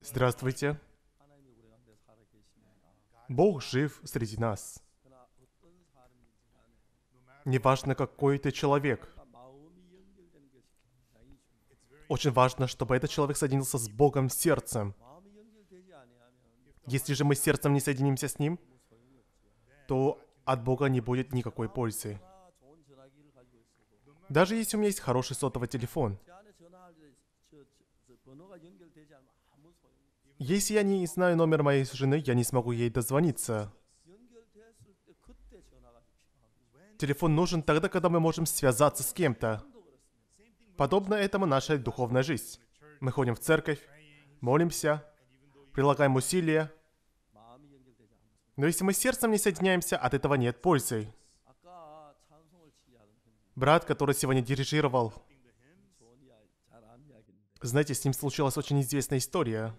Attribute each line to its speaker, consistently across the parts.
Speaker 1: Здравствуйте. Бог жив среди нас. Неважно, какой ты человек. Очень важно, чтобы этот человек соединился с Богом сердцем. Если же мы сердцем не соединимся с Ним, то от Бога не будет никакой пользы. Даже если у меня есть хороший сотовый телефон – если я не знаю номер моей жены, я не смогу ей дозвониться. Телефон нужен тогда, когда мы можем связаться с кем-то. Подобно этому наша духовная жизнь. Мы ходим в церковь, молимся, прилагаем усилия. Но если мы сердцем не соединяемся, от этого нет пользы. Брат, который сегодня дирижировал, знаете, с ним случилась очень известная история.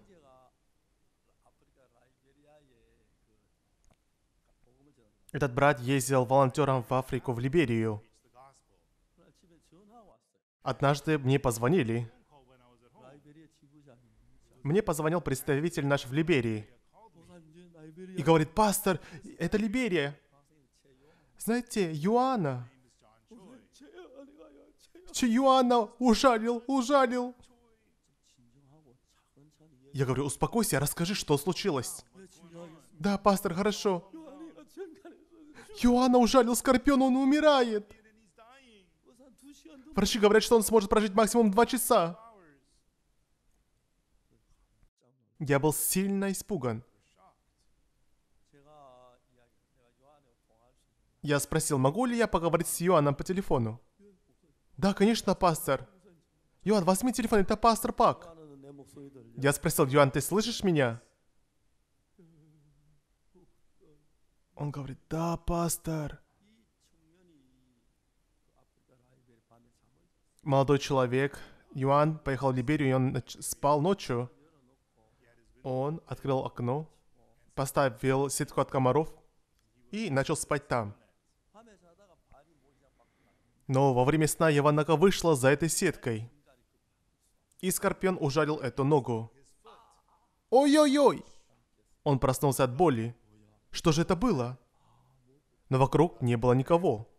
Speaker 1: Этот брат ездил волонтером в Африку, в Либерию. Однажды мне позвонили. Мне позвонил представитель наш в Либерии. И говорит, пастор, это Либерия. Знаете, Юана. Юана ужалил, ужалил. Я говорю, успокойся, расскажи, что случилось. Да, пастор, хорошо. Иоанна ужалил скорпион, он умирает. Врачи говорят, что он сможет прожить максимум два часа. Я был сильно испуган. Я спросил, могу ли я поговорить с Иоанном по телефону? Да, конечно, пастор. Иоанн, возьми телефон, это пастор Пак. Я спросил, Юан, ты слышишь меня? Он говорит, да, пастор. Молодой человек, Юан, поехал в Либерию, и он спал ночью. Он открыл окно, поставил сетку от комаров и начал спать там. Но во время сна Яванака вышла за этой сеткой – и Скорпион ужалил эту ногу. «Ой-ой-ой!» Он проснулся от боли. Что же это было? Но вокруг не было никого.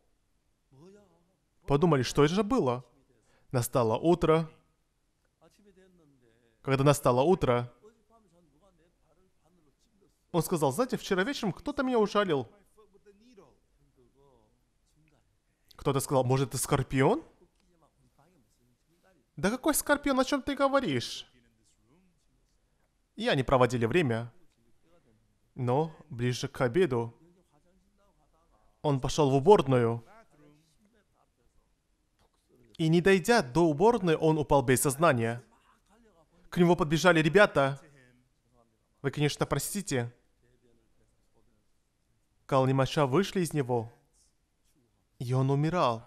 Speaker 1: Подумали, что это же было? Настало утро. Когда настало утро, он сказал, знаете, вчера вечером кто-то меня ужалил. Кто-то сказал, может, это скорпион? Да какой Скорпион, о чем ты говоришь? Я не проводили время. Но ближе к обеду он пошел в уборную. И не дойдя до уборной, он упал без сознания. К нему подбежали ребята. Вы, конечно, простите. Калнимаша вышли из него. И он умирал.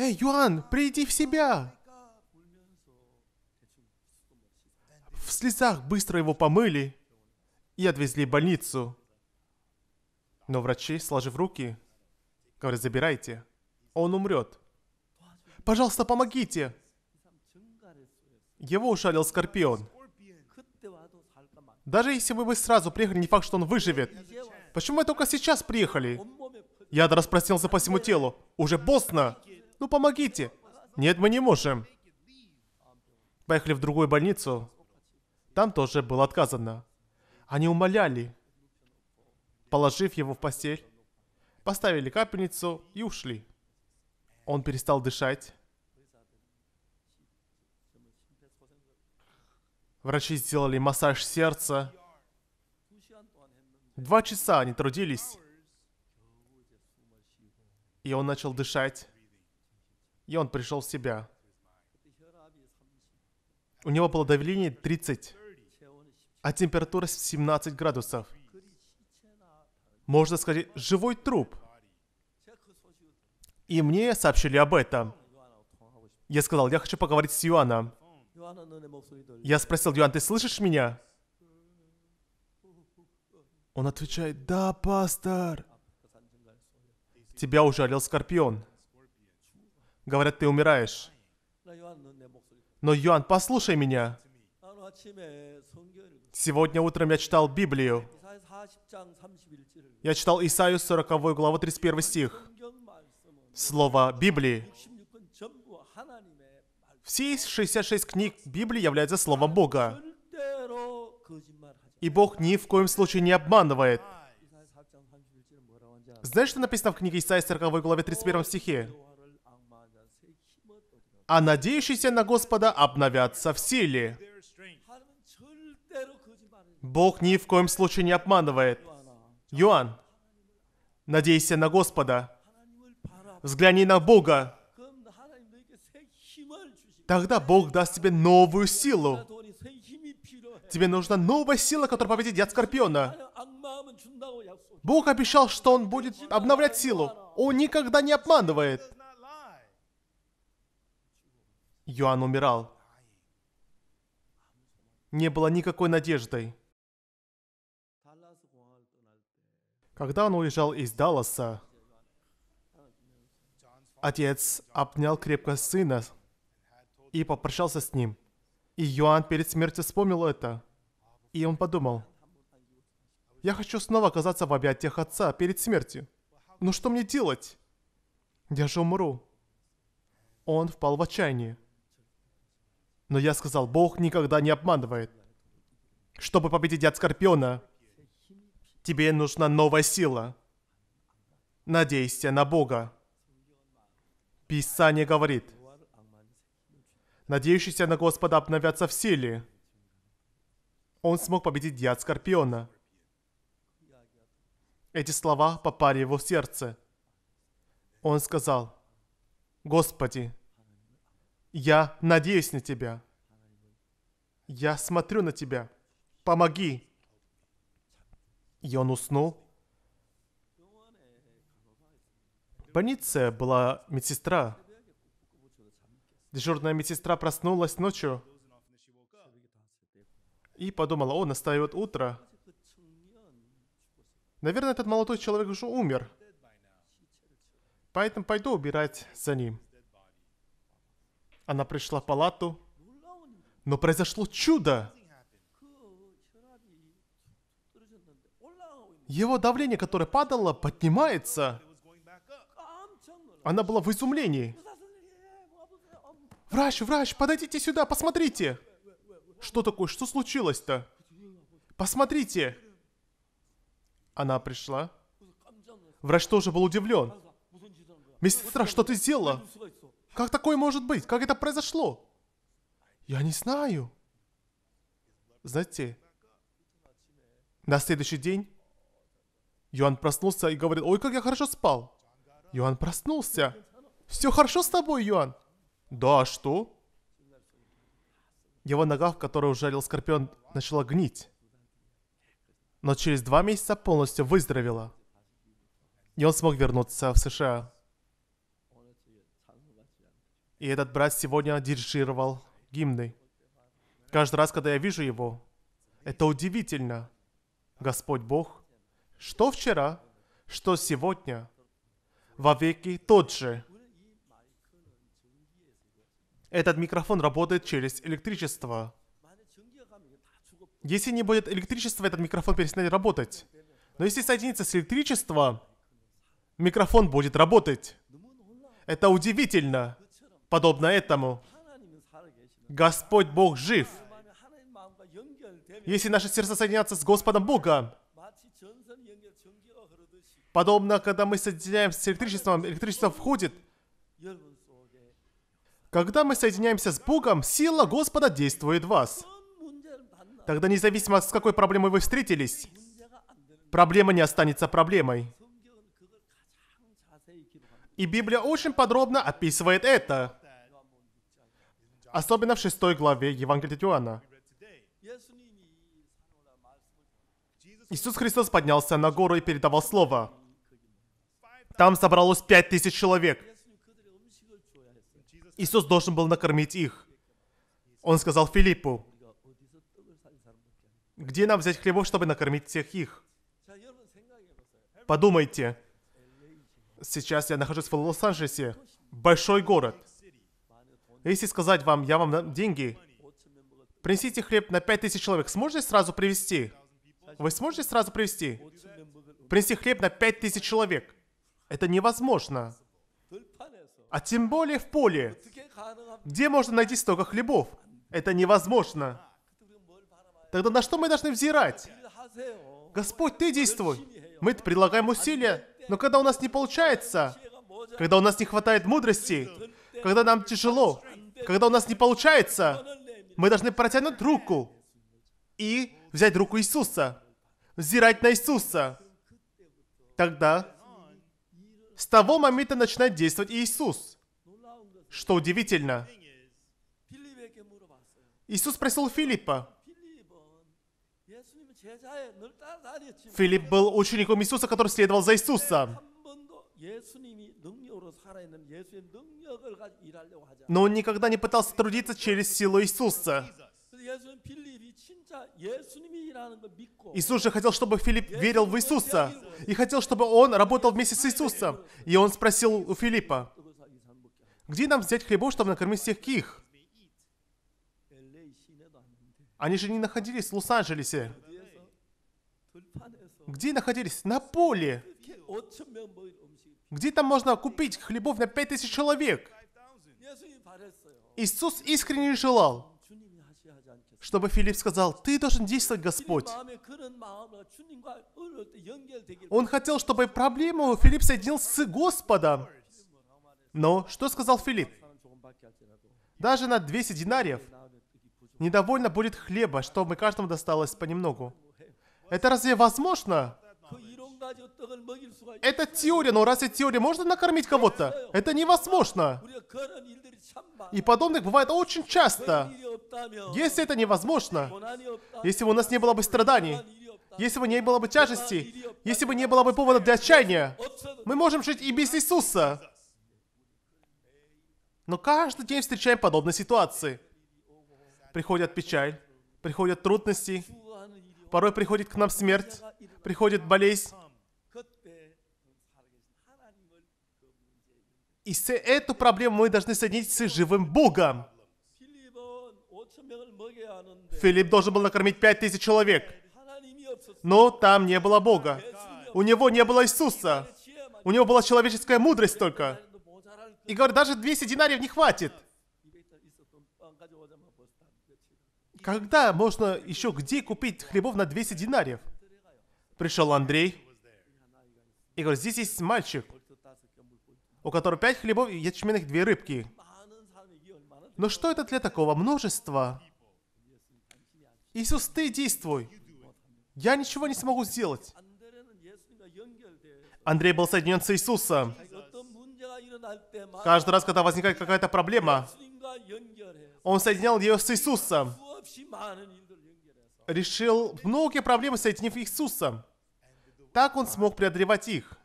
Speaker 1: «Эй, Юан, приди в себя!» В слезах быстро его помыли и отвезли в больницу. Но врачи, сложив руки, говорят, забирайте, он умрет. «Пожалуйста, помогите!» Его ушалил Скорпион. Даже если бы вы сразу приехали, не факт, что он выживет. Почему мы только сейчас приехали? Я распростился по всему телу. Уже босно. Ну помогите! Нет, мы не можем. Поехали в другую больницу. Там тоже было отказано. Они умоляли, положив его в постель. Поставили капельницу и ушли. Он перестал дышать. Врачи сделали массаж сердца. Два часа они трудились. И он начал дышать и он пришел в себя. У него было давление 30, а температура 17 градусов. Можно сказать, живой труп. И мне сообщили об этом. Я сказал, я хочу поговорить с Юаном.
Speaker 2: Я спросил, Юан, ты
Speaker 1: слышишь меня? Он отвечает, да, пастор. Тебя ужалил скорпион. Говорят, ты умираешь. Но, Иоанн, послушай меня. Сегодня утром я читал Библию. Я читал Исаию 40 главу 31 стих. Слово Библии. Все 66 книг Библии являются Словом Бога. И Бог ни в коем случае не обманывает. Знаешь, что написано в книге Исаии 40 главе 31 стихе? а надеющиеся на Господа обновятся в силе. Бог ни в коем случае не обманывает. Иоанн, надейся на Господа. Взгляни на Бога. Тогда Бог даст тебе новую силу. Тебе нужна новая сила, которая победит яд Скорпиона. Бог обещал, что Он будет обновлять силу. Он никогда не обманывает. Юан умирал. Не было никакой надежды. Когда он уезжал из Далласа, отец обнял крепко сына и попрощался с ним. И Юан перед смертью вспомнил это. И он подумал, «Я хочу снова оказаться в объятиях отца перед смертью. Ну что мне делать? Я же умру». Он впал в отчаяние. Но я сказал, Бог никогда не обманывает. Чтобы победить от Скорпиона, тебе нужна новая сила. Надейся на Бога. Писание говорит, надеющиеся на Господа обновятся в силе. Он смог победить яд Скорпиона. Эти слова попали его в сердце. Он сказал, «Господи, я надеюсь на тебя. Я смотрю на тебя. Помоги. И он уснул. В больнице была медсестра. Дежурная медсестра проснулась ночью и подумала, о, настаивает утро. Наверное, этот молодой человек уже умер. Поэтому пойду убирать за ним. Она пришла в палату, но произошло чудо. Его давление, которое падало, поднимается. Она была в изумлении. «Врач, врач, подойдите сюда, посмотрите!» «Что такое? Что случилось-то?» «Посмотрите!» Она пришла. Врач тоже был удивлен. «Медсестра, что ты сделала? Как такое может быть? Как это произошло? Я не знаю. Знаете, на следующий день Йоан проснулся и говорит, ой, как я хорошо спал. Йоан проснулся. Все хорошо с тобой, Йоан? Да, а что? Его нога, в которую ужалил скорпион, начала гнить. Но через два месяца полностью выздоровела. И он смог вернуться в США. И этот брат сегодня дирижировал гимны. Каждый раз, когда я вижу его, это удивительно. Господь Бог, что вчера, что сегодня, во веки тот же. Этот микрофон работает через электричество. Если не будет электричества, этот микрофон перестанет работать. Но если соединиться с электричеством, микрофон будет работать. Это удивительно подобно этому. Господь Бог жив. Если наши сердца соединятся с Господом Богом, подобно, когда мы соединяемся с электричеством, электричество входит. Когда мы соединяемся с Богом, сила Господа действует в вас. Тогда независимо, с какой проблемой вы встретились, проблема не останется проблемой. И Библия очень подробно описывает это. Особенно в шестой главе Евангелия Иоанна. Иисус Христос поднялся на гору и передавал Слово. Там собралось пять тысяч человек. Иисус должен был накормить их. Он сказал Филиппу, где нам взять хлебов, чтобы накормить всех их? Подумайте. Сейчас я нахожусь в Лос-Анджелесе, большой город. Если сказать вам, я вам дам деньги, принесите хлеб на 5000 человек, сможете сразу привести? Вы сможете сразу привести? Принести хлеб на 5000 человек. Это невозможно. А тем более в поле. Где можно найти столько хлебов? Это невозможно. Тогда на что мы должны взирать? Господь, Ты действуй. Мы предлагаем усилия, но когда у нас не получается, когда у нас не хватает мудрости, когда нам тяжело, когда у нас не получается, мы должны протянуть руку и взять руку Иисуса, взирать на Иисуса. Тогда с того момента начинает действовать Иисус. Что удивительно. Иисус спросил Филиппа. Филипп был учеником Иисуса, который следовал за Иисусом. Но он никогда не пытался трудиться через силу Иисуса. Иисус же хотел, чтобы Филипп верил в Иисуса, и хотел, чтобы он работал вместе с Иисусом. И он спросил у Филиппа, где нам взять хлебов, чтобы накормить всех их? Они же не находились в Лос-Анджелесе. Где находились? На поле. Где там можно купить хлебов на 5000 человек? Иисус искренне желал, чтобы Филипп сказал, «Ты должен действовать, Господь». Он хотел, чтобы проблему Филипп соединил с Господом. Но что сказал Филипп? Даже на 200 динариев недовольно будет хлеба, чтобы каждому досталось понемногу. Это разве возможно? Это теория, но разве теория можно накормить кого-то? Это невозможно. И подобных бывает очень часто. Если это невозможно, если бы у нас не было бы страданий, если бы не было бы тяжести, если бы не было бы повода для отчаяния, мы можем жить и без Иисуса. Но каждый день встречаем подобные ситуации. Приходят печаль, приходят трудности, порой приходит к нам смерть, приходит болезнь, И с эту проблему мы должны соединить с живым Богом. Филипп должен был накормить пять тысяч человек. Но там не было Бога. У него не было Иисуса. У него была человеческая мудрость только. И говорит, даже 200 динариев не хватит. Когда можно еще где купить хлебов на 200 динариев? Пришел Андрей и говорит, здесь есть мальчик у которого пять хлебов и ячменных две рыбки. Но что это для такого множества? Иисус, ты действуй. Я ничего не смогу сделать. Андрей был соединен с Иисусом. Каждый раз, когда возникает какая-то проблема, он соединял ее с Иисусом. Решил многие проблемы, соединив их с Иисусом. Так он смог преодолевать их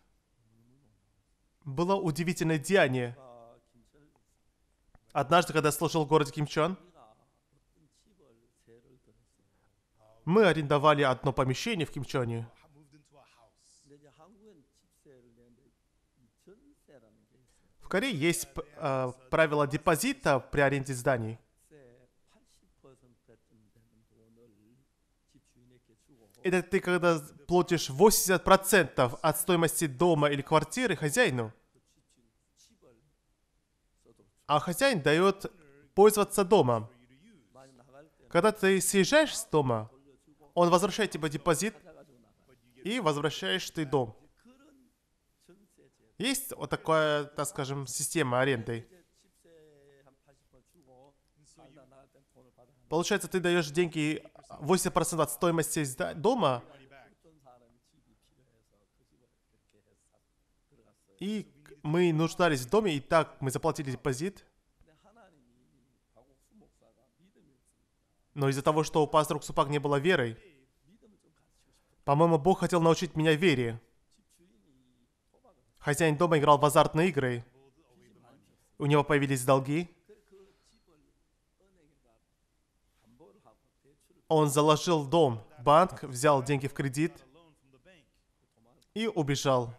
Speaker 1: было удивительное деяние. Однажды, когда я служил в городе Кимчон, мы арендовали одно помещение в Кимчоне. В Корее есть э, правило депозита при аренде зданий. Это ты когда платишь 80% от стоимости дома или квартиры хозяину. А хозяин дает пользоваться домом. Когда ты съезжаешь с дома, он возвращает тебе депозит и возвращаешь ты дом. Есть вот такая, так скажем, система аренды. Получается, ты даешь деньги 80% от стоимости дома. И мы нуждались в доме, и так мы заплатили депозит. Но из-за того, что у пастора Ксупак не было веры, по-моему, Бог хотел научить меня вере. Хозяин дома играл в азартные игры. У него появились долги. Он заложил дом. Банк взял деньги в кредит и убежал.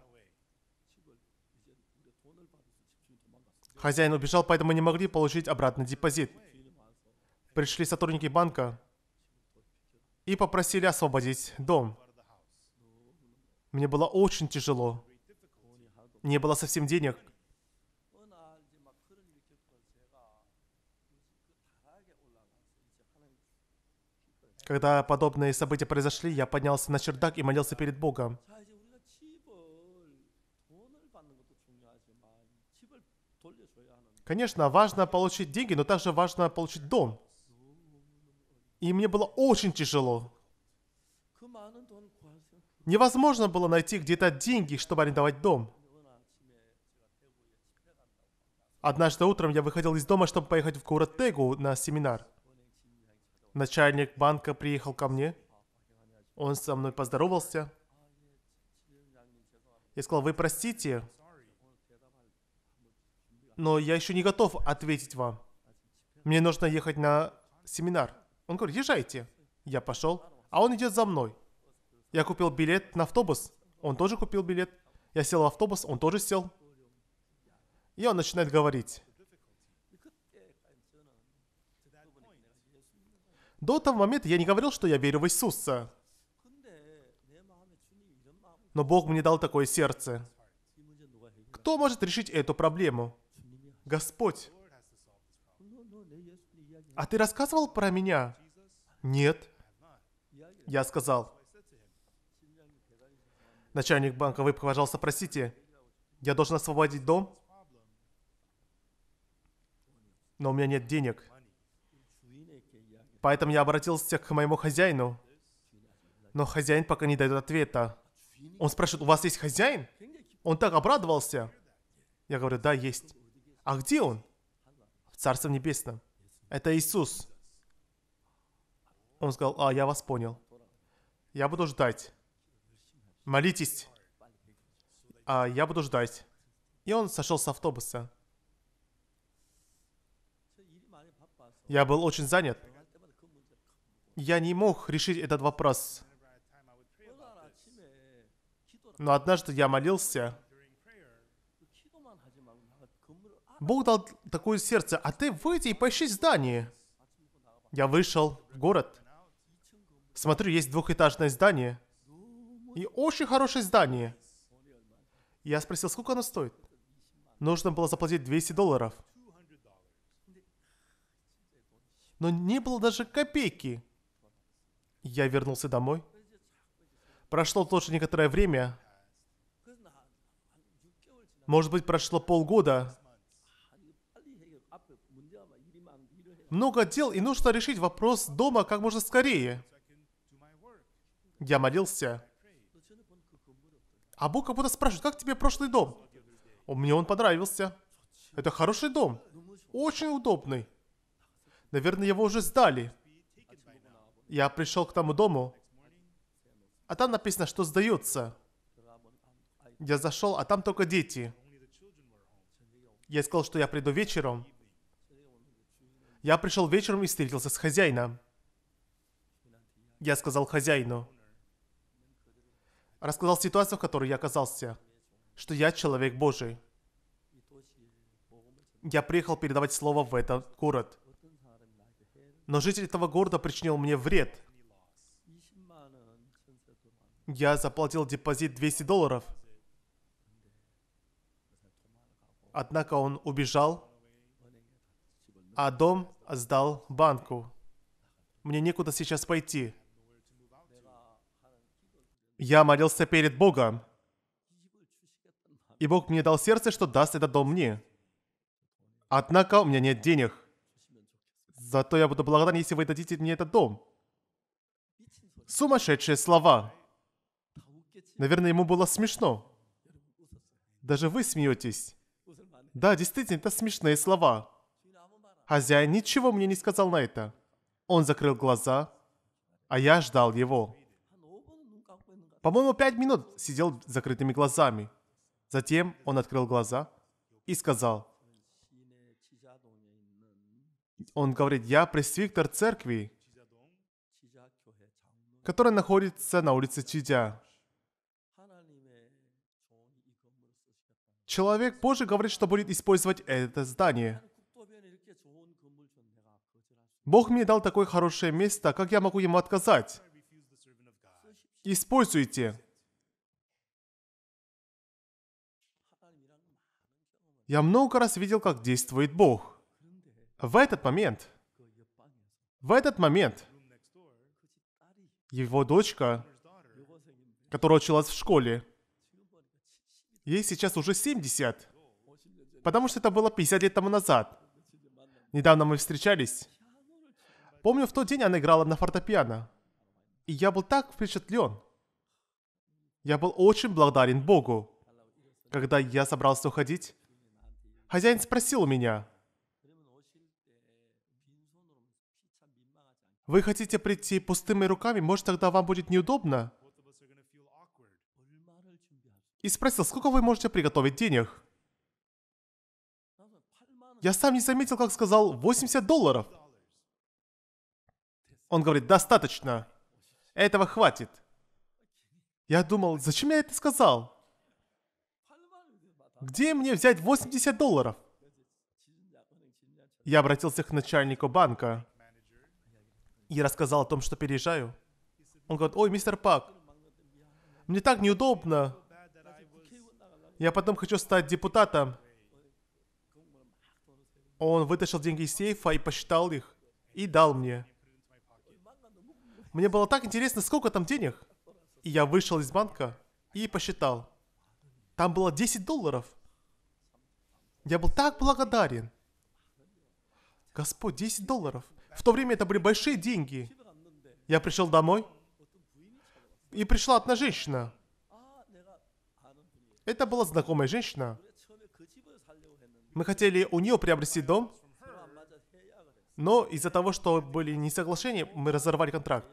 Speaker 1: Хозяин убежал, поэтому не могли получить обратно депозит. Пришли сотрудники банка и попросили освободить дом. Мне было очень тяжело. Не было совсем денег. Когда подобные события произошли, я поднялся на чердак и молился перед Богом. Конечно, важно получить деньги, но также важно получить дом. И мне было очень тяжело. Невозможно было найти где-то деньги, чтобы арендовать дом. Однажды утром я выходил из дома, чтобы поехать в город Тегу на семинар начальник банка приехал ко мне. Он со мной поздоровался. Я сказал, вы простите, но я еще не готов ответить вам. Мне нужно ехать на семинар. Он говорит, езжайте. Я пошел, а он идет за мной. Я купил билет на автобус. Он тоже купил билет. Я сел в автобус, он тоже сел. И он начинает говорить. До того момента я не говорил, что я верю в Иисуса. Но Бог мне дал такое сердце. Кто может решить эту проблему? Господь. А ты рассказывал про меня? Нет. Я сказал. Начальник банка, вы, пожалуйста, простите. Я должен освободить дом? Но у меня нет денег. Поэтому я обратился к моему хозяину. Но хозяин пока не дает ответа. Он спрашивает, у вас есть хозяин? Он так обрадовался. Я говорю, да, есть. А где он? В Царстве Небесном. Это Иисус. Он сказал, а, я вас понял. Я буду ждать. Молитесь. А, я буду ждать. И он сошел с автобуса. Я был очень занят я не мог решить этот вопрос. Но однажды я молился. Бог дал такое сердце, а ты выйди и поищи здание. Я вышел в город. Смотрю, есть двухэтажное здание. И очень хорошее здание. Я спросил, сколько оно стоит? Нужно было заплатить 200 долларов. Но не было даже копейки. Я вернулся домой. Прошло тоже некоторое время. Может быть, прошло полгода. Много дел, и нужно решить вопрос дома как можно скорее. Я молился. А Бог как будто спрашивает, как тебе прошлый дом? Мне он понравился. Это хороший дом. Очень удобный. Наверное, его уже сдали я пришел к тому дому, а там написано, что сдаются. Я зашел, а там только дети. Я сказал, что я приду вечером. Я пришел вечером и встретился с хозяином. Я сказал хозяину. Рассказал ситуацию, в которой я оказался. Что я человек Божий. Я приехал передавать слово в этот город но житель этого города причинил мне вред. Я заплатил депозит 200 долларов. Однако он убежал, а дом сдал банку. Мне некуда сейчас пойти. Я молился перед Богом. И Бог мне дал сердце, что даст этот дом мне. Однако у меня нет денег. Зато я буду благодарен, если вы дадите мне этот дом. Сумасшедшие слова. Наверное, ему было смешно. Даже вы смеетесь. Да, действительно, это смешные слова. Хозяин ничего мне не сказал на это. Он закрыл глаза, а я ждал его. По-моему, пять минут сидел с закрытыми глазами. Затем он открыл глаза и сказал, он говорит, я пресвиктор церкви, которая находится на улице Чидя. Человек позже говорит, что будет использовать это здание. Бог мне дал такое хорошее место, как я могу ему отказать? Используйте. Я много раз видел, как действует Бог. В этот момент, в этот момент, его дочка, которая училась в школе, ей сейчас уже 70, потому что это было 50 лет тому назад. Недавно мы встречались. Помню, в тот день она играла на фортепиано. И я был так впечатлен. Я был очень благодарен Богу. Когда я собрался уходить, хозяин спросил у меня, Вы хотите прийти пустыми руками, может тогда вам будет неудобно? И спросил, сколько вы можете приготовить денег? Я сам не заметил, как сказал 80 долларов. Он говорит, достаточно. Этого хватит. Я думал, зачем я это сказал? Где мне взять 80 долларов? Я обратился к начальнику банка и рассказал о том, что переезжаю. Он говорит, ой, мистер Пак, мне так неудобно. Я потом хочу стать депутатом. Он вытащил деньги из сейфа и посчитал их. И дал мне. Мне было так интересно, сколько там денег. И я вышел из банка и посчитал. Там было 10 долларов. Я был так благодарен. Господь, 10 долларов. В то время это были большие деньги. Я пришел домой, и пришла одна женщина. Это была знакомая женщина. Мы хотели у нее приобрести дом, но из-за того, что были несоглашения, мы разорвали контракт.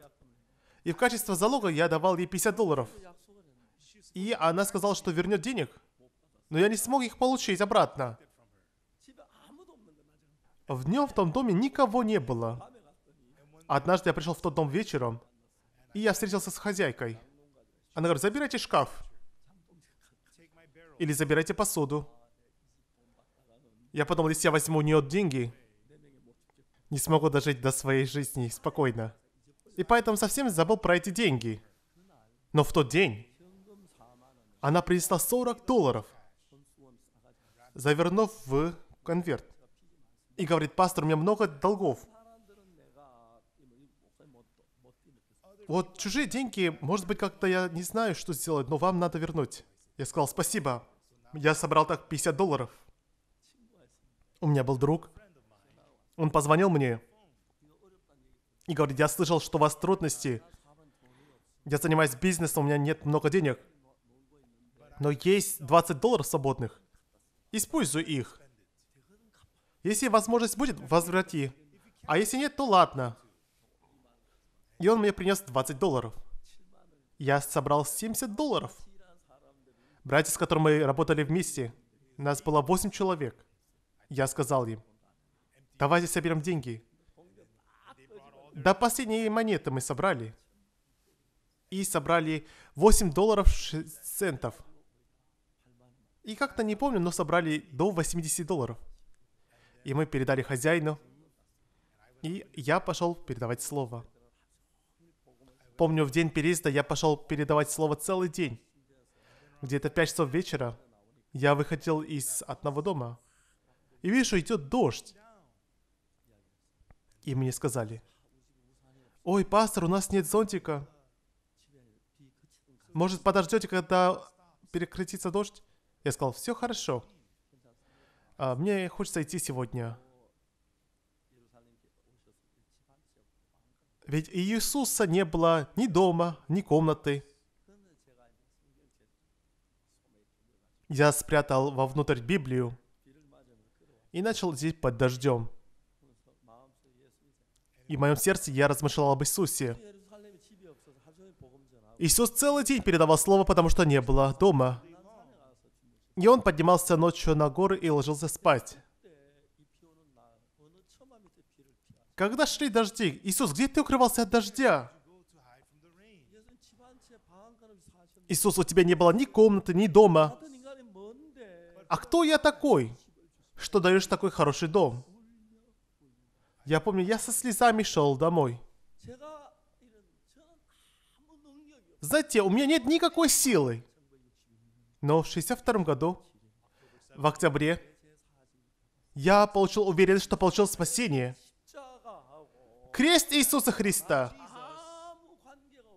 Speaker 1: И в качестве залога я давал ей 50 долларов. И она сказала, что вернет денег. Но я не смог их получить обратно. В Днем в том доме никого не было. Однажды я пришел в тот дом вечером, и я встретился с хозяйкой. Она говорит, забирайте шкаф. Или забирайте посуду. Я подумал, если я возьму у нее деньги, не смогу дожить до своей жизни спокойно. И поэтому совсем забыл про эти деньги. Но в тот день она принесла 40 долларов, завернув в конверт и говорит, пастор, у меня много долгов. Вот чужие деньги, может быть, как-то я не знаю, что сделать, но вам надо вернуть. Я сказал, спасибо. Я собрал так 50 долларов. У меня был друг. Он позвонил мне и говорит, я слышал, что у вас трудности. Я занимаюсь бизнесом, у меня нет много денег. Но есть 20 долларов свободных. Используй их. Если возможность будет, возврати. А если нет, то ладно. И он мне принес 20 долларов. Я собрал 70 долларов. Братья, с которыми мы работали вместе, нас было 8 человек. Я сказал им, давайте соберем деньги. До последней монеты мы собрали. И собрали 8 долларов 6 центов. И как-то не помню, но собрали до 80 долларов и мы передали хозяину. И я пошел передавать слово. Помню, в день переезда я пошел передавать слово целый день. Где-то в 5 часов вечера я выходил из одного дома. И вижу, идет дождь. И мне сказали, «Ой, пастор, у нас нет зонтика. Может, подождете, когда прекратится дождь?» Я сказал, «Все хорошо». А, мне хочется идти сегодня. Ведь Иисуса не было ни дома, ни комнаты. Я спрятал вовнутрь Библию и начал здесь под дождем. И в моем сердце я размышлял об Иисусе. Иисус целый день передавал слово, потому что не было дома. И он поднимался ночью на горы и ложился спать. Когда шли дожди, Иисус, где ты укрывался от дождя? Иисус, у тебя не было ни комнаты, ни дома. А кто я такой, что даешь такой хороший дом? Я помню, я со слезами шел домой. Знаете, у меня нет никакой силы. Но в 1962 году, в октябре, я получил уверенность, что получил спасение. Крест Иисуса Христа.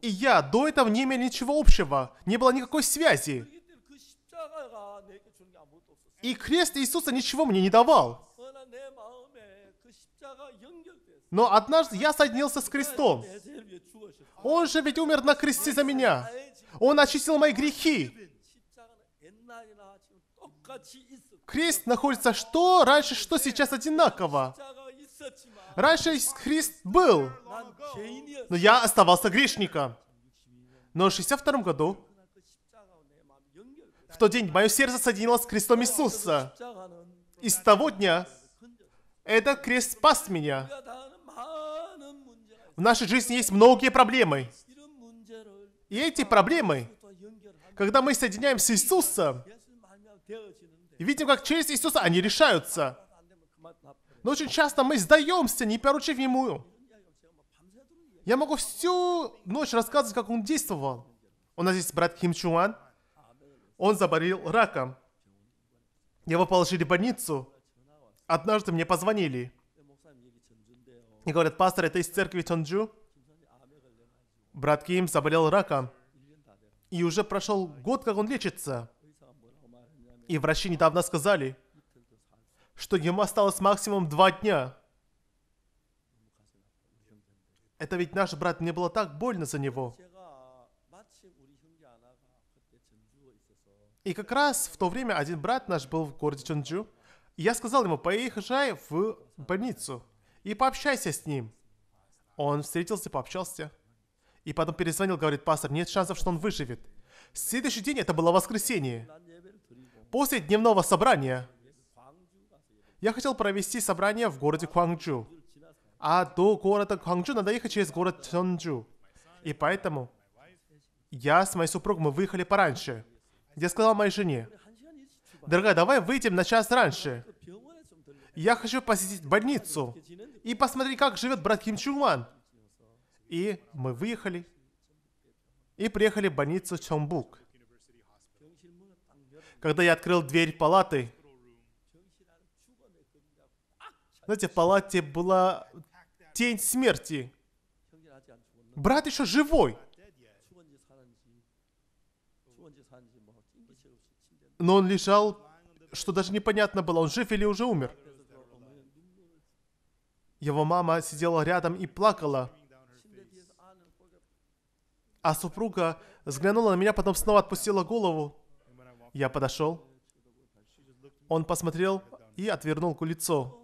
Speaker 1: И я до этого не имел ничего общего, не было никакой связи. И крест Иисуса ничего мне не давал. Но однажды я соединился с крестом. Он же ведь умер на кресте за меня. Он очистил мои грехи. Крест находится что раньше, что сейчас одинаково. Раньше Христ был, но я оставался грешником. Но в 62 году, в тот день, мое сердце соединилось с крестом Иисуса. И с того дня этот крест спас меня. В нашей жизни есть многие проблемы. И эти проблемы когда мы соединяемся с Иисусом, и видим, как через Иисуса они решаются. Но очень часто мы сдаемся, не поручив Ему. Я могу всю ночь рассказывать, как Он действовал. У нас есть брат Ким Чуан. Он заболел раком. Его положили в больницу. Однажды мне позвонили. И говорят, пастор, это из церкви Чонджу. Брат Ким заболел раком. И уже прошел год, как он лечится. И врачи недавно сказали, что ему осталось максимум два дня. Это ведь наш брат, мне было так больно за него. И как раз в то время один брат наш был в городе Чонджу. И я сказал ему, поезжай в больницу и пообщайся с ним. Он встретился, и пообщался. И потом перезвонил, говорит, пастор, нет шансов, что он выживет. Следующий день это было воскресенье. После дневного собрания я хотел провести собрание в городе Квангчжу. А до города Квангчжу надо ехать через город Чонджу. И поэтому я с моей супругой, мы выехали пораньше. Я сказал моей жене, дорогая, давай выйдем на час раньше. Я хочу посетить больницу и посмотреть, как живет брат Ким Чун Ван. И мы выехали и приехали в больницу Чонбук. Когда я открыл дверь палаты, знаете, в палате была тень смерти. Брат еще живой. Но он лежал, что даже непонятно было, он жив или уже умер. Его мама сидела рядом и плакала, а супруга взглянула на меня, потом снова отпустила голову. Я подошел. Он посмотрел и отвернул к лицо.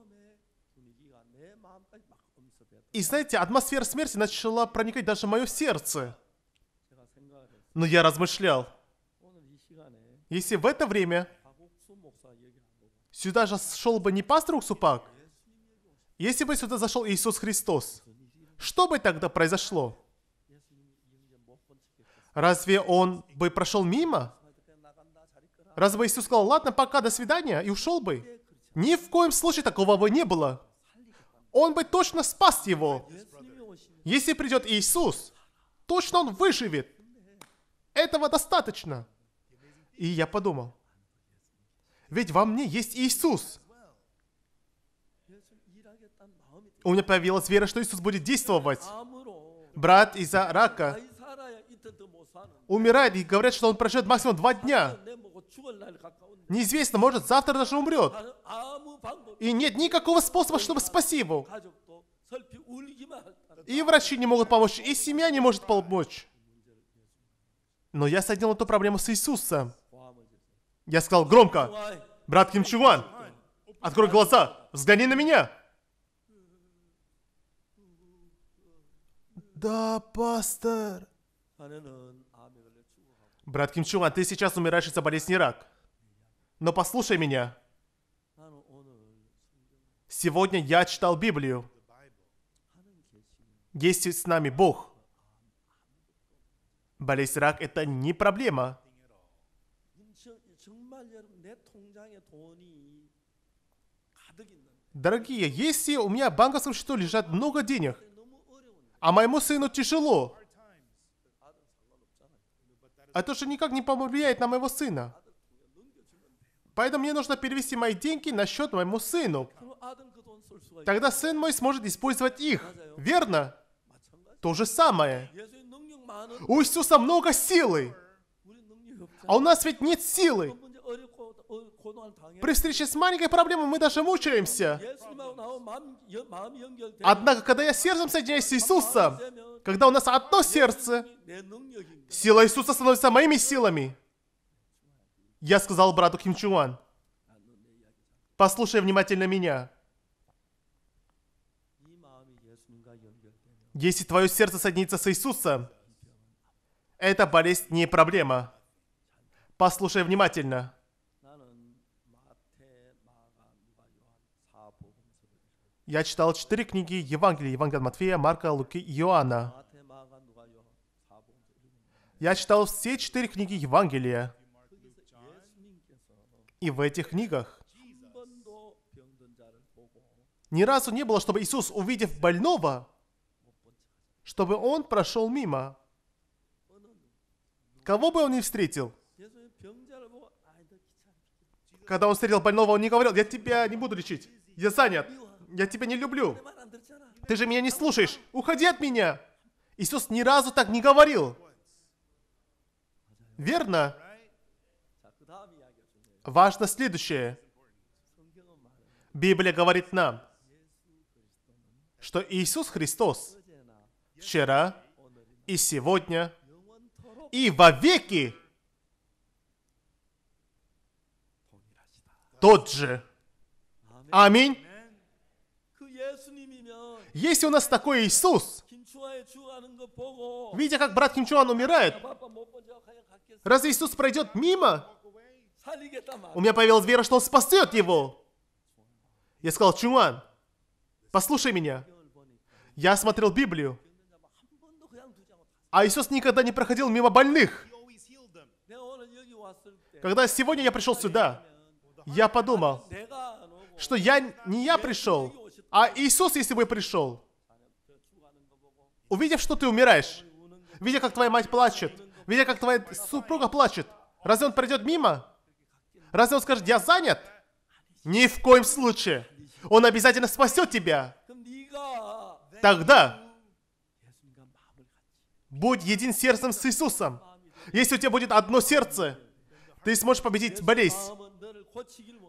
Speaker 1: И знаете, атмосфера смерти начала проникать даже в мое сердце. Но я размышлял. Если в это время сюда же шел бы не пастор Уксупак, если бы сюда зашел Иисус Христос, что бы тогда произошло? Разве он бы прошел мимо? Разве бы Иисус сказал, ладно, пока, до свидания, и ушел бы? Ни в коем случае такого бы не было. Он бы точно спас его. Если придет Иисус, точно он выживет. Этого достаточно. И я подумал, ведь во мне есть Иисус. У меня появилась вера, что Иисус будет действовать. Брат из-за рака умирает и говорят, что он проживет максимум два дня. Неизвестно, может, завтра даже умрет. И нет никакого способа, чтобы спасти его. И врачи не могут помочь, и семья не может помочь. Но я соединил эту проблему с Иисусом. Я сказал громко, «Брат Ким Чуван, открой глаза, взгляни на меня!» Да, пастор. Брат Ким а ты сейчас умираешь из-за болезни рак. Но послушай меня. Сегодня я читал Библию. Есть с нами Бог. Болезнь рак – это не проблема. Дорогие, если у меня в банковском счету лежат много денег, а моему сыну тяжело, а то, что никак не повлияет на моего сына. Поэтому мне нужно перевести мои деньги на счет моему сыну. Тогда сын мой сможет использовать их. Верно? То же самое. У Иисуса много силы. А у нас ведь нет силы. При встрече с маленькой проблемой мы даже мучаемся. Однако, когда я сердцем соединяюсь с Иисусом, когда у нас одно сердце, сила Иисуса становится моими силами. Я сказал брату Ким Чуан, послушай внимательно меня. Если твое сердце соединится с Иисусом, эта болезнь не проблема. Послушай внимательно. Я читал четыре книги Евангелия. Евангелие от Матфея, Марка, Луки и Иоанна. Я читал все четыре книги Евангелия. И в этих книгах ни разу не было, чтобы Иисус, увидев больного, чтобы он прошел мимо. Кого бы он ни встретил, когда он встретил больного, он не говорил, я тебя не буду лечить, я занят. Я тебя не люблю. Ты же меня не слушаешь. Уходи от меня. Иисус ни разу так не говорил. Верно? Важно следующее. Библия говорит нам, что Иисус Христос вчера и сегодня и во веки тот же. Аминь. Если у нас такой Иисус, видя, как брат Ким Чуан умирает, разве Иисус пройдет мимо? У меня появилась вера, что Он спасет его. Я сказал, Чуан, послушай меня. Я смотрел Библию, а Иисус никогда не проходил мимо больных. Когда сегодня я пришел сюда, я подумал, что я не я пришел, а Иисус, если бы пришел, увидев, что ты умираешь, видя, как твоя мать плачет, видя, как твоя супруга плачет, разве он пройдет мимо? Разве он скажет, я занят? Ни в коем случае. Он обязательно спасет тебя. Тогда будь един сердцем с Иисусом. Если у тебя будет одно сердце, ты сможешь победить болезнь.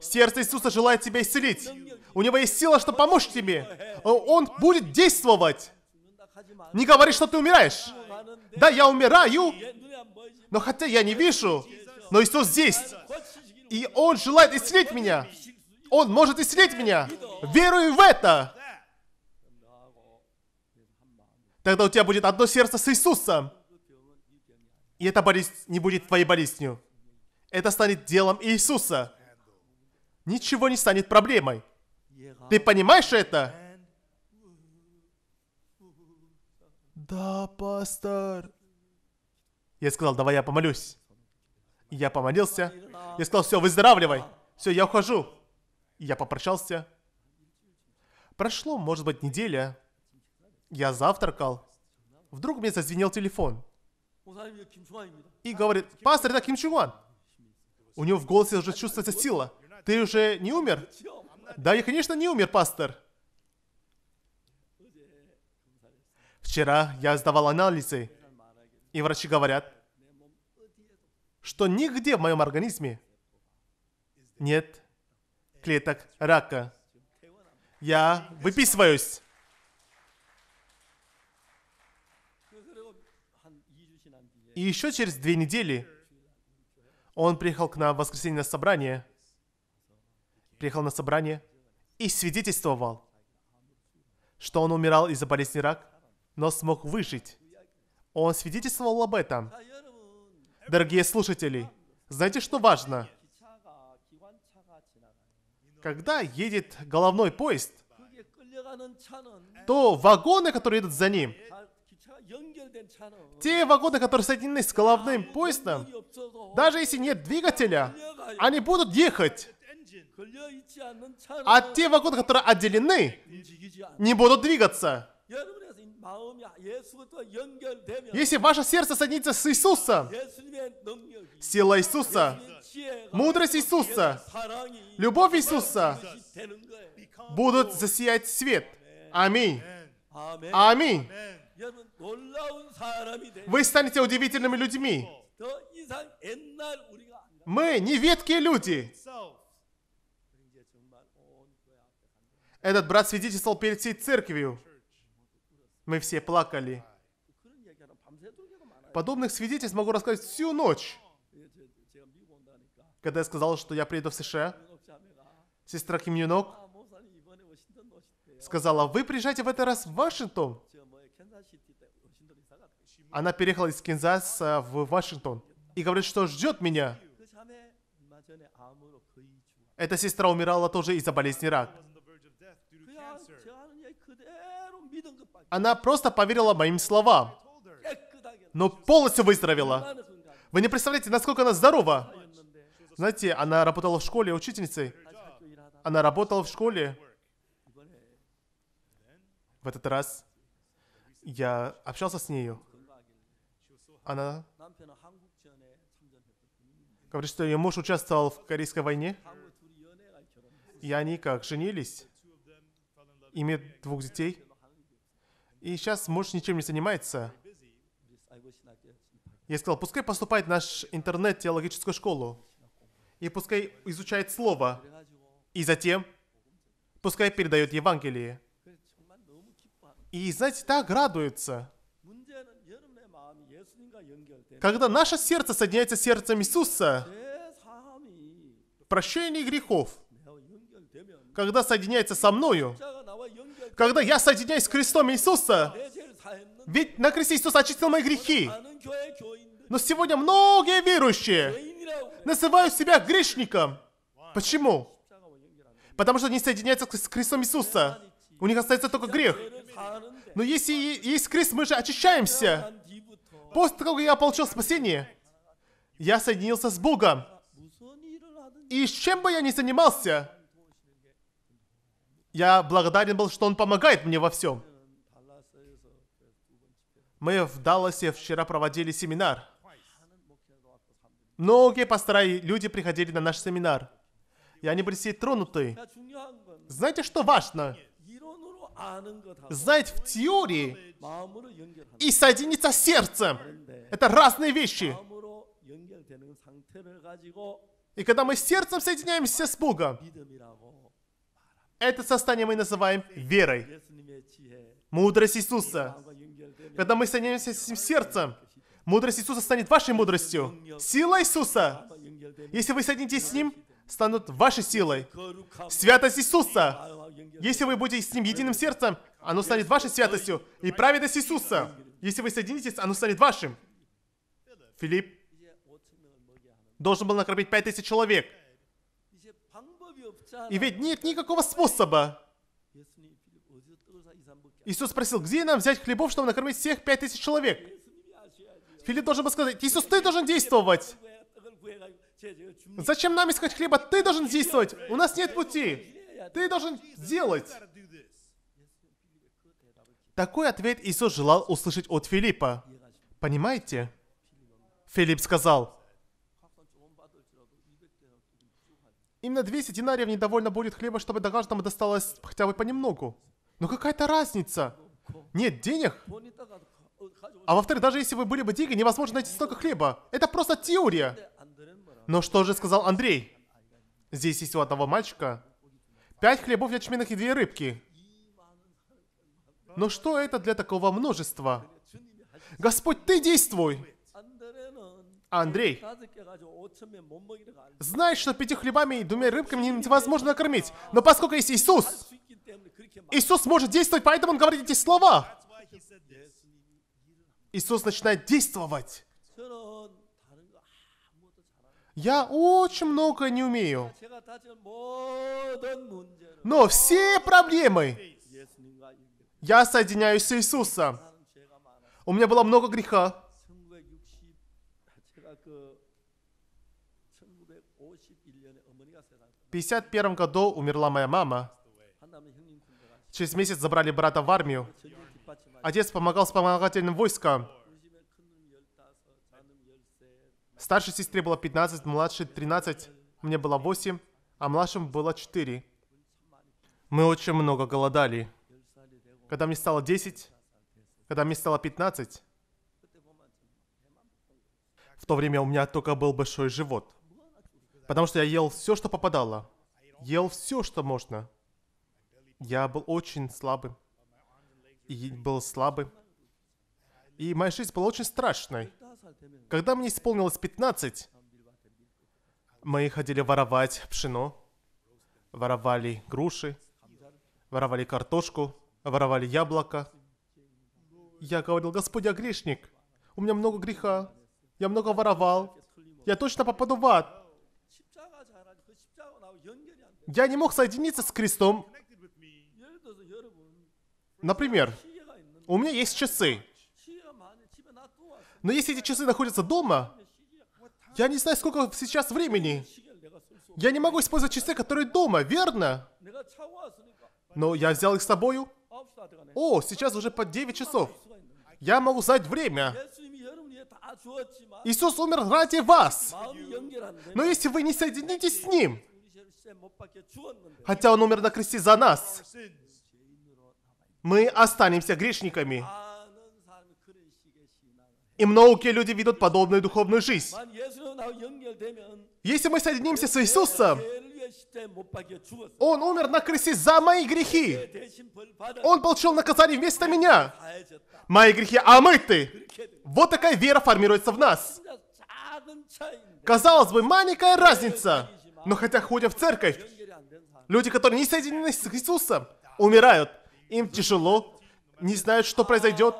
Speaker 1: Сердце Иисуса желает тебя исцелить. У него есть сила, чтобы помочь тебе. Э, он будет действовать. Не говори, что ты умираешь. Да, я умираю, но хотя я не вижу, но Иисус здесь. И Он желает исцелить меня. Он может исцелить меня. Верую в это. Тогда у тебя будет одно сердце с Иисусом. И эта болезнь не будет твоей болезнью. Это станет делом Иисуса. Ничего не станет проблемой. Ты понимаешь это? Да, пастор. Я сказал, давай я помолюсь. Я помолился. Я сказал, все, выздоравливай. Все, я ухожу. Я попрощался. Прошло, может быть, неделя. Я завтракал. Вдруг мне зазвенел телефон. И говорит, пастор, это Ким Чуан. У него в голосе уже чувствуется сила. Ты уже не умер? Да, я, конечно, не умер, пастор. Вчера я сдавал анализы, и врачи говорят, что нигде в моем организме нет клеток рака. Я выписываюсь. И еще через две недели он приехал к нам в воскресенье на собрание – приехал на собрание и свидетельствовал, что он умирал из-за болезни рак, но смог выжить. Он свидетельствовал об этом. Дорогие слушатели, знаете, что важно? Когда едет головной поезд, то вагоны, которые едут за ним, те вагоны, которые соединены с головным поездом, даже если нет двигателя, они будут ехать. А те вагоны, которые отделены, не будут двигаться. А если ваше сердце соединится с Иисусом, сила Иисуса, мудрость Иисуса, любовь Иисуса будут засиять свет. Аминь. Аминь. Вы станете удивительными людьми. Мы не веткие люди. Этот брат свидетельствовал перед всей церковью. Мы все плакали. Подобных свидетельств могу рассказать всю ночь. Когда я сказал, что я приеду в США, сестра Ким Юнок сказала, вы приезжайте в этот раз в Вашингтон. Она переехала из Канзаса в Вашингтон и говорит, что ждет меня. Эта сестра умирала тоже из-за болезни рак. Она просто поверила моим словам. Но полностью выздоровела. Вы не представляете, насколько она здорова. Знаете, она работала в школе учительницей. Она работала в школе. В этот раз я общался с нею. Она говорит, что ее муж участвовал в Корейской войне. И они как, женились? Имеют двух детей. И сейчас муж ничем не занимается. Я сказал, пускай поступает в наш интернет-теологическую школу. И пускай изучает Слово. И затем пускай передает Евангелие. И, знаете, так радуется. Когда наше сердце соединяется с сердцем Иисуса, прощение грехов, когда соединяется со мною, когда я соединяюсь с крестом Иисуса. Ведь на кресте Иисус очистил мои грехи. Но сегодня многие верующие называют себя грешником. Почему? Потому что они соединяются с крестом Иисуса. У них остается только грех. Но если есть крест, мы же очищаемся. После того, как я получил спасение, я соединился с Богом. И чем бы я ни занимался, я благодарен был, что он помогает мне во всем. Мы в Далласе вчера проводили семинар. Многие пастора люди приходили на наш семинар. И они были все тронуты. Знаете, что важно? Знать в теории
Speaker 2: и соединиться
Speaker 1: с сердцем. Это разные вещи. И когда мы с сердцем соединяемся с Богом, это состояние мы называем верой. Мудрость Иисуса. Когда мы соединяемся с этим сердцем, мудрость Иисуса станет вашей мудростью. Сила Иисуса. Если вы соединитесь с Ним, станут вашей силой. Святость Иисуса. Если вы будете с Ним единым сердцем, оно станет вашей святостью. И праведность Иисуса. Если вы соединитесь, оно станет вашим. Филипп должен был накормить пять тысяч человек. И ведь нет никакого способа. Иисус спросил, где нам взять хлебов, чтобы накормить всех пять тысяч человек? Филипп должен был сказать, Иисус, ты должен действовать. Зачем нам искать хлеба? Ты должен действовать. У нас нет пути. Ты должен сделать. Такой ответ Иисус желал услышать от Филиппа. Понимаете? Филипп сказал, Именно 200 динариев недовольно будет хлеба, чтобы до каждому досталось хотя бы понемногу. Но ну какая-то разница. Нет денег? А во-вторых, даже если вы были бы деньги, невозможно найти столько хлеба. Это просто теория. Но что же сказал Андрей? Здесь есть у одного мальчика. Пять хлебов ячменных и две рыбки. Но что это для такого множества? Господь, Ты действуй! Андрей, знаешь, что пяти хлебами и двумя рыбками невозможно накормить. Но поскольку есть Иисус, Иисус может действовать, поэтому Он говорит эти слова. Иисус начинает действовать. Я очень много не умею. Но все проблемы я соединяюсь с Иисусом. У меня было много греха. Э, в 51 году умерла моя мама. Через месяц забрали брата в армию. Отец помогал вспомогательным войскам. Старшей сестре было 15, младшей 13, мне было 8, а младшим было 4. Мы очень много голодали. Когда мне стало 10, когда мне стало 15, в то время у меня только был большой живот. Потому что я ел все, что попадало. Ел все, что можно. Я был очень слабым. И был слабым. И моя жизнь была очень страшной. Когда мне исполнилось 15, мы ходили воровать пшено, воровали груши, воровали картошку, воровали яблоко. Я говорил, Господь, я грешник, у меня много греха. Я много воровал. Я точно попаду в ад. Я не мог соединиться с крестом. Например, у меня есть часы. Но если эти часы находятся дома, я не знаю, сколько сейчас времени. Я не могу использовать часы, которые дома, верно? Но я взял их с собой. О, сейчас уже под 9 часов. Я могу знать время. Иисус умер ради вас. Но если вы не соединитесь с Ним, хотя Он умер на кресте за нас, мы останемся грешниками. И многие люди ведут подобную духовную жизнь. Если мы соединимся с Иисусом, он умер на кресте за мои грехи. Он получил наказание вместо меня. А мои грехи а мы ты. Вот такая вера формируется в нас. Казалось бы, маленькая разница. Но хотя ходим в церковь, люди, которые не соединены с Иисусом, умирают. Им тяжело, не знают, что произойдет.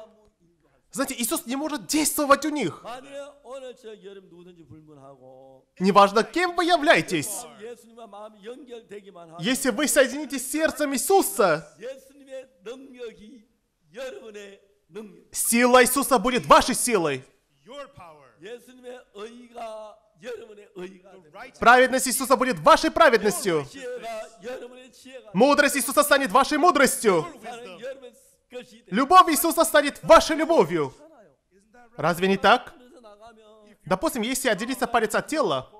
Speaker 1: Знаете, Иисус не может действовать у них. Неважно, кем вы являетесь. Если вы соедините сердцем Иисуса, сила Иисуса будет вашей силой. Праведность Иисуса будет вашей праведностью. Мудрость Иисуса станет вашей мудростью. Любовь Иисуса станет вашей любовью. Разве не так? Допустим, если отделиться палец от тела,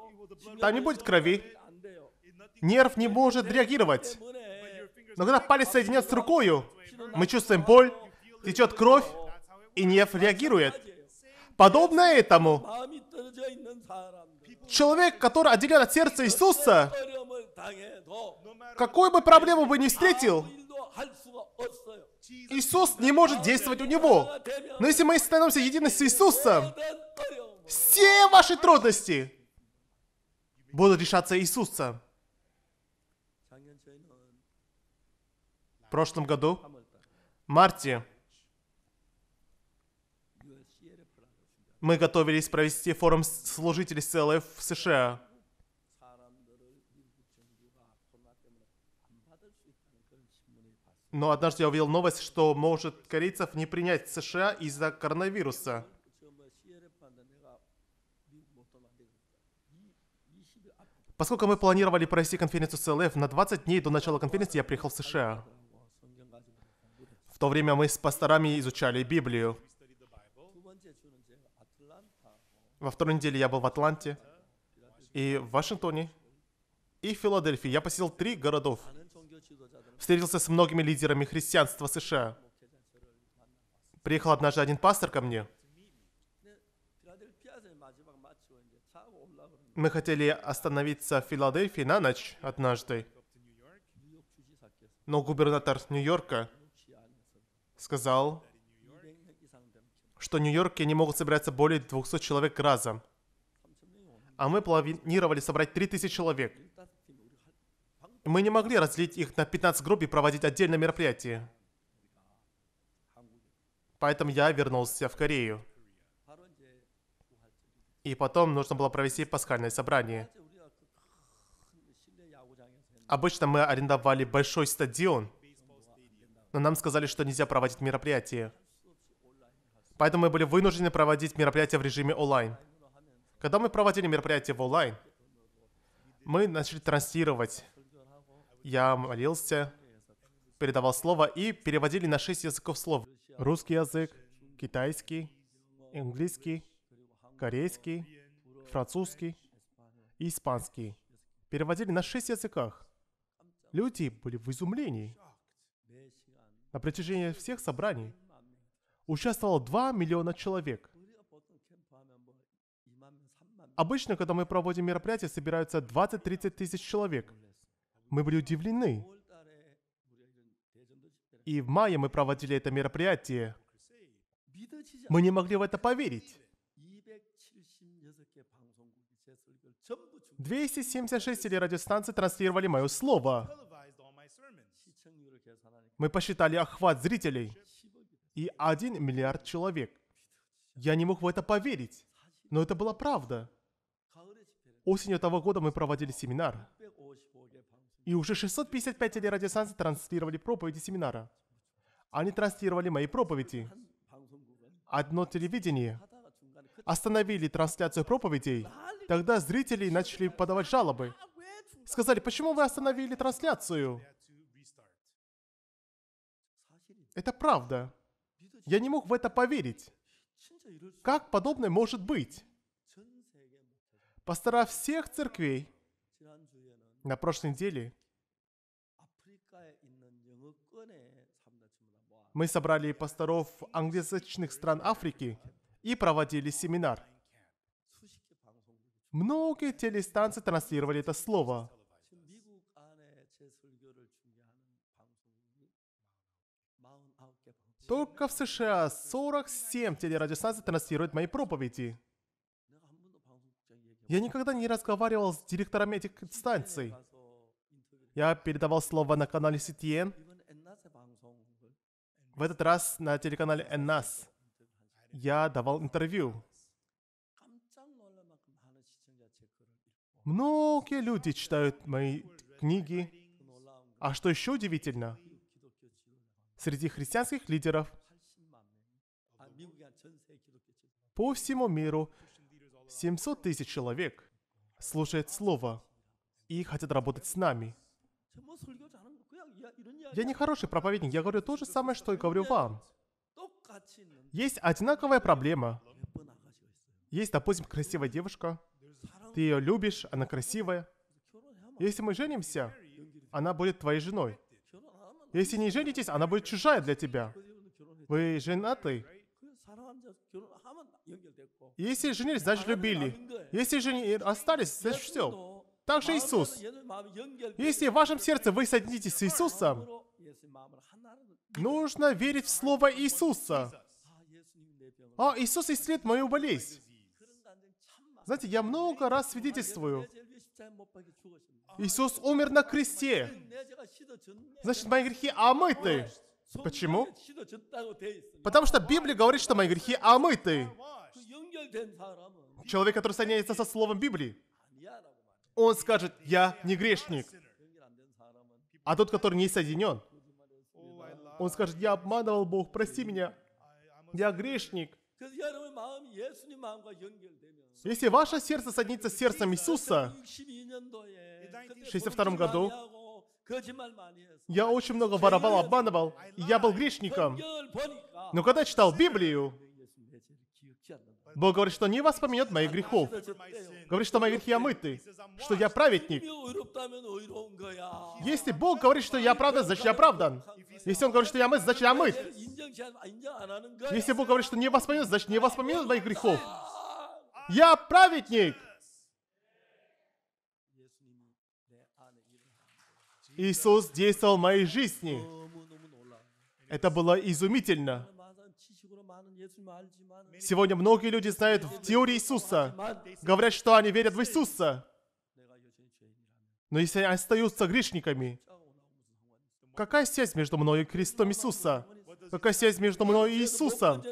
Speaker 1: там не будет крови. Нерв не может реагировать. Но когда палец соединен с рукою, мы чувствуем боль, течет кровь, и нерв реагирует. Подобно этому, человек, который отделен от сердца Иисуса, какую бы проблему бы не встретил, Иисус не может действовать у него. Но если мы становимся едины с Иисусом,
Speaker 2: все ваши
Speaker 1: трудности будут решаться Иисуса. В прошлом году, в марте, мы готовились провести форум служителей СЛФ в США. Но однажды я увидел новость, что может корейцев не принять США из-за коронавируса. Поскольку мы планировали провести конференцию с на 20 дней до начала конференции я приехал в США. В то время мы с пасторами изучали Библию. Во второй неделе я был в Атланте и в Вашингтоне и в Филадельфии. Я посетил три городов. Встретился с многими лидерами христианства США. Приехал однажды один пастор ко мне – Мы хотели остановиться в Филадельфии на ночь однажды. Но губернатор Нью-Йорка сказал, что в Нью-Йорке не могут собираться более 200 человек разом. А мы планировали собрать 3000 человек. Мы не могли разделить их на 15 групп и проводить отдельное мероприятие. Поэтому я вернулся в Корею. И потом нужно было провести пасхальное собрание. Обычно мы арендовали большой стадион, но нам сказали, что нельзя проводить мероприятия. Поэтому мы были вынуждены проводить мероприятия в режиме онлайн. Когда мы проводили мероприятие в онлайн, мы начали транслировать. Я молился, передавал слово и переводили на шесть языков слов. Русский язык, китайский, английский, корейский, французский и испанский. Переводили на шесть языках. Люди были в изумлении. На протяжении всех собраний участвовало 2 миллиона человек. Обычно, когда мы проводим мероприятия, собираются 20-30 тысяч человек. Мы были удивлены. И в мае мы проводили это мероприятие. Мы не могли в это поверить. 276 телерадиостанций транслировали мое слово. Мы посчитали охват зрителей. И один миллиард человек. Я не мог в это поверить. Но это была правда. Осенью того года мы проводили семинар. И уже 655 телерадиостанций транслировали проповеди семинара. Они транслировали мои проповеди. Одно телевидение остановили трансляцию проповедей, тогда зрители начали подавать жалобы. Сказали, почему вы остановили трансляцию? Это правда. Я не мог в это поверить. Как подобное может быть? Пастора всех церквей на прошлой неделе мы собрали пасторов англоязычных стран Африки – и проводили семинар. Многие телестанции транслировали это слово. Только в США 47 телерадиостанций транслируют мои проповеди. Я никогда не разговаривал с директорами этих станций. Я передавал слово на канале CTN. В этот раз на телеканале NAS я давал интервью. Многие люди читают мои книги. А что еще удивительно, среди христианских лидеров по всему миру 700 тысяч человек слушает Слово и хотят работать с нами. Я не хороший проповедник, я говорю то же самое, что и говорю вам. Есть одинаковая проблема. Есть, допустим, красивая девушка. Ты ее любишь, она красивая. Если мы женимся, она будет твоей женой. Если не женитесь, она будет чужая для тебя. Вы женаты. Если женились, значит любили. Если же остались, значит все. Так же Иисус. Если в вашем сердце вы соединитесь с Иисусом, нужно верить в Слово Иисуса. А, Иисус исцелит мою болезнь. Знаете, я много раз свидетельствую. Иисус умер на кресте. Значит, мои грехи омыты. Почему? Потому что Библия говорит, что мои грехи омыты. Человек, который соединяется со словом Библии, он скажет, я не грешник. А тот, который не соединен, он скажет, я обманывал Бог, прости меня, я грешник. Ну, если ваше сердце соединится с сердцем Иисуса, в 62 году я очень много воровал, обманывал, я был грешником. Но когда читал Библию, Бог говорит, что не воспоминет моих грехов. Говорит, что мои грехи омыты, что я праведник. Если Бог говорит, что я оправдан, значит я оправдан. Если Он говорит, что я мыт, значит я мыт. Если Бог говорит, что не воспоминет, значит не воспоминет моих грехов. Я праведник! Иисус действовал в моей жизни. Это было изумительно. Сегодня многие люди знают в теории Иисуса, говорят, что они верят в Иисуса. Но если они остаются грешниками, какая связь между мной и Христом Иисуса? Какая связь между мной и Иисусом?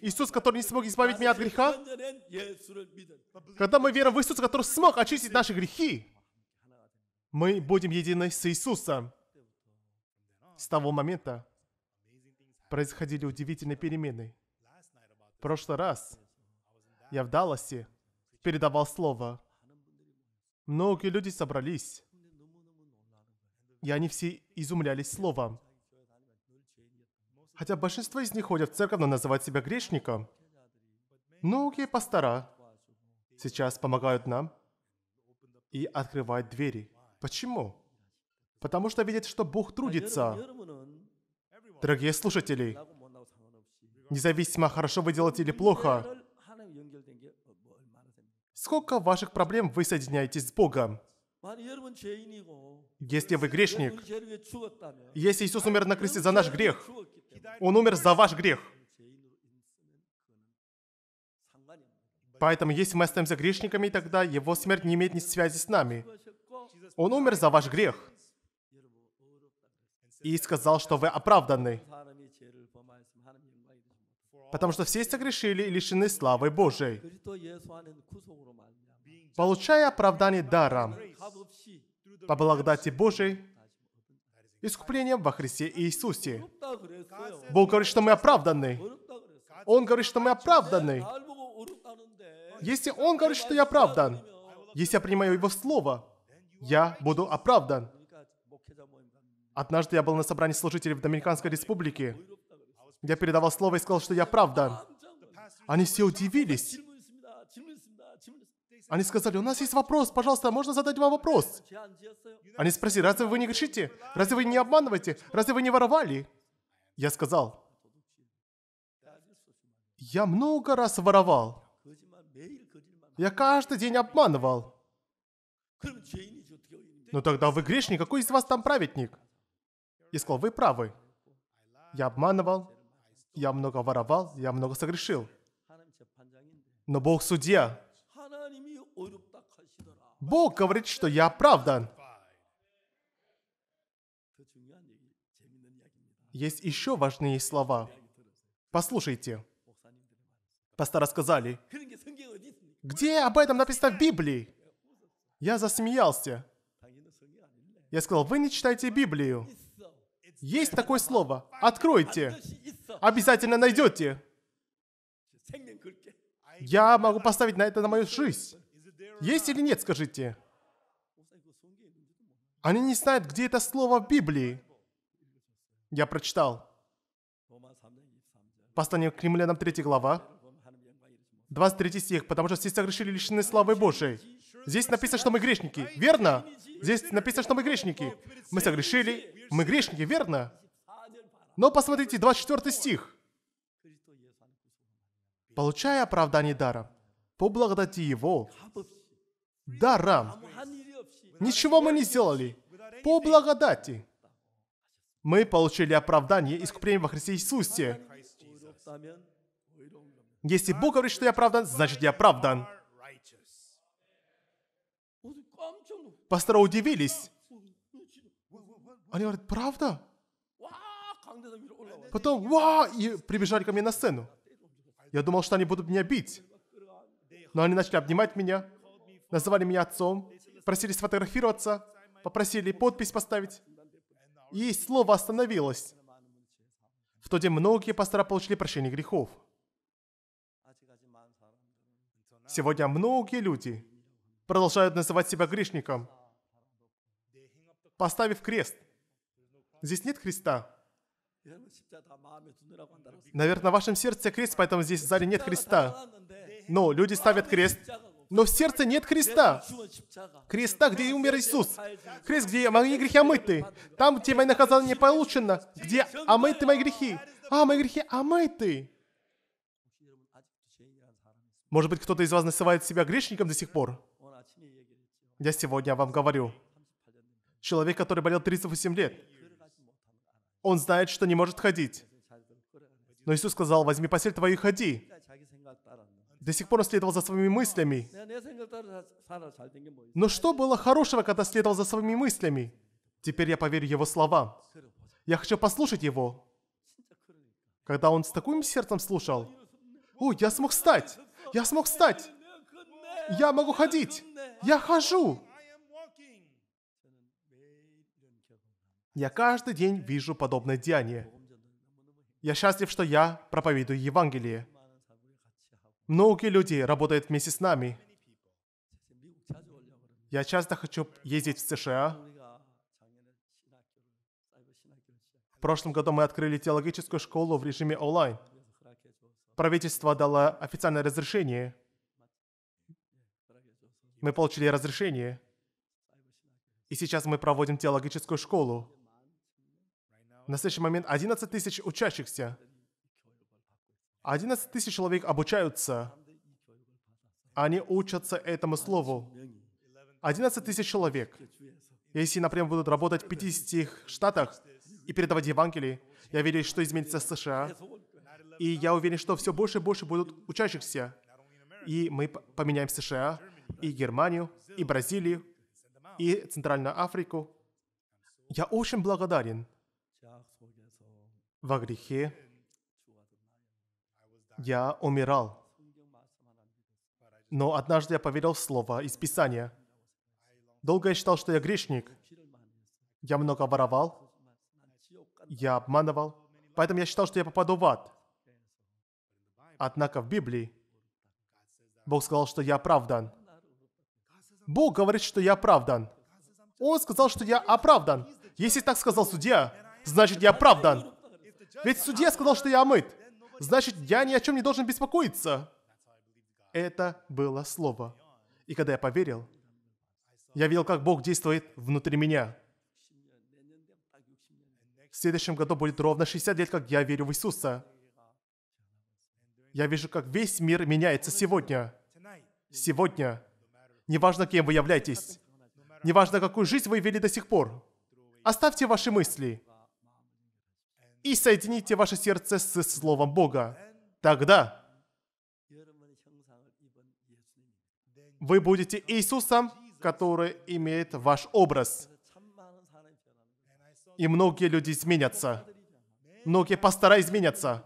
Speaker 1: Иисус, который не смог избавить меня от греха? Когда мы верим в Иисуса, который смог очистить наши грехи, мы будем едины с Иисусом. С того момента происходили удивительные перемены. В прошлый раз я в Далласе передавал слово. Многие люди собрались. И они все изумлялись словом. Хотя большинство из них ходят в церковь, но называют себя грешником. Многие пастора сейчас помогают нам и открывают двери. Почему? Потому что видят, что Бог трудится. Дорогие слушатели, независимо, хорошо вы делаете или плохо. Сколько ваших проблем вы соединяетесь с Богом? Если вы грешник,
Speaker 2: если Иисус умер на кресте за наш грех,
Speaker 1: Он умер за ваш грех. Поэтому если мы остаемся грешниками, тогда Его смерть не имеет ни связи с нами. Он умер за ваш грех и сказал, что вы оправданы потому что все согрешили и лишены славы Божией. Получая оправдание даром, по благодати Божией, искуплением во Христе Иисусе. Бог говорит, что мы оправданы. Он говорит, что мы оправданы. Если Он говорит, что я оправдан, если я принимаю Его Слово, я буду оправдан. Однажды я был на собрании служителей в Доминиканской Республике. Я передавал слово и сказал, что я правда. Они все удивились. Они сказали, у нас есть вопрос, пожалуйста, можно задать вам вопрос? Они спросили, разве вы не грешите? Разве вы не обманываете? Разве вы не воровали? Я сказал, я много раз воровал. Я каждый день обманывал. Но тогда вы грешник, какой из вас там праведник? Я сказал, вы правы. Я обманывал, я много воровал, я много согрешил. Но Бог судья. Бог говорит, что я оправдан. Есть еще важные слова. Послушайте. Пастора рассказали, где об этом написано в Библии? Я засмеялся. Я сказал, вы не читаете Библию. Есть такое слово. Откройте обязательно найдете. Я могу поставить на это на мою жизнь. Есть или нет, скажите? Они не знают, где это слово в Библии. Я прочитал. Послание к Кремлянам 3 глава, 23 стих, потому что все согрешили лишены славы Божией. Здесь написано, что мы грешники, верно? Здесь написано, что мы грешники. Мы согрешили, мы грешники, верно? Но посмотрите, 24 стих. Получая оправдание даром, по благодати Его, даром, ничего мы не сделали, по благодати, мы получили оправдание и искупление во Христе Иисусе. Если Бог говорит, что я оправдан, значит я оправдан. Пастора удивились. Они говорят, правда? Потом, ва, и прибежали ко мне на сцену. Я думал, что они будут меня бить. Но они начали обнимать меня, называли меня отцом, просили сфотографироваться, попросили подпись поставить. И слово остановилось. В тот день многие пастора получили прощение грехов. Сегодня многие люди продолжают называть себя грешником, поставив крест. Здесь нет креста. Наверное, в вашем сердце крест, поэтому здесь в зале нет креста. Но люди ставят крест, но в сердце нет креста. Креста, где умер Иисус. Крест, где мои грехи омыты. А там, где мое наказание получено. Где а омыты мои грехи. А, мои грехи омыты. А Может быть, кто-то из вас называет себя грешником до сих пор? Я сегодня вам говорю. Человек, который болел 38 лет. Он знает, что не может ходить. Но Иисус сказал, возьми посель твою и ходи. До сих пор он следовал за своими мыслями. Но что было хорошего, когда следовал за своими мыслями? Теперь я поверю его словам. Я хочу послушать его. Когда он с таким сердцем слушал, «О, я смог встать! Я смог встать! Я могу ходить! Я хожу!» Я каждый день вижу подобное деяние. Я счастлив, что я проповедую Евангелие. Многие люди работают вместе с нами. Я часто хочу ездить в США. В прошлом году мы открыли теологическую школу в режиме онлайн. Правительство дало официальное разрешение. Мы получили разрешение. И сейчас мы проводим теологическую школу. В настоящий момент 11 тысяч учащихся. 11 тысяч человек обучаются. Они учатся этому слову. 11 тысяч человек. Если, например, будут работать в 50 штатах и передавать Евангелие, я верю, что изменится США. И я уверен, что все больше и больше будут учащихся. И мы поменяем США, и Германию, и Бразилию, и Центральную Африку. Я очень благодарен во грехе, я умирал. Но однажды я поверил в Слово из Писания. Долго я считал, что я грешник. Я много воровал. Я обманывал. Поэтому я считал, что я попаду в ад. Однако в Библии Бог сказал, что я оправдан. Бог говорит, что я оправдан. Он сказал, что я оправдан. Если так сказал судья, значит я оправдан. Ведь судья сказал, что я омыт. Значит, я ни о чем не должен беспокоиться. Это было слово. И когда я поверил, я видел, как Бог действует внутри меня. В следующем году будет ровно 60 лет, как я верю в Иисуса. Я вижу, как весь мир меняется сегодня. Сегодня. Неважно, кем вы являетесь. Неважно, какую жизнь вы вели до сих пор. Оставьте ваши мысли и соедините ваше сердце с Словом Бога. Тогда вы будете Иисусом, который имеет ваш образ. И многие люди изменятся. Многие пастора изменятся.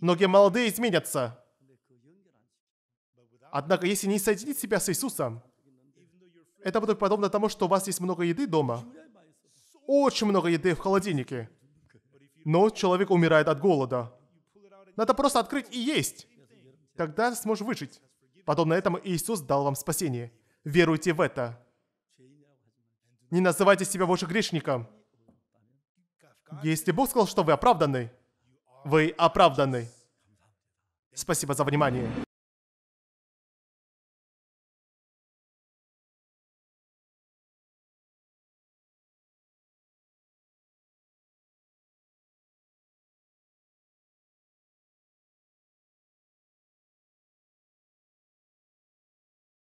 Speaker 1: Многие молодые изменятся. Однако, если не соединить себя с Иисусом, это будет подобно тому, что у вас есть много еды дома. Очень много еды в холодильнике но человек умирает от голода. Надо просто открыть и есть. Тогда сможешь выжить. Подобно этому Иисус дал вам спасение. Веруйте в это. Не называйте себя больше грешником. Если Бог сказал, что вы оправданы, вы оправданы. Спасибо за внимание.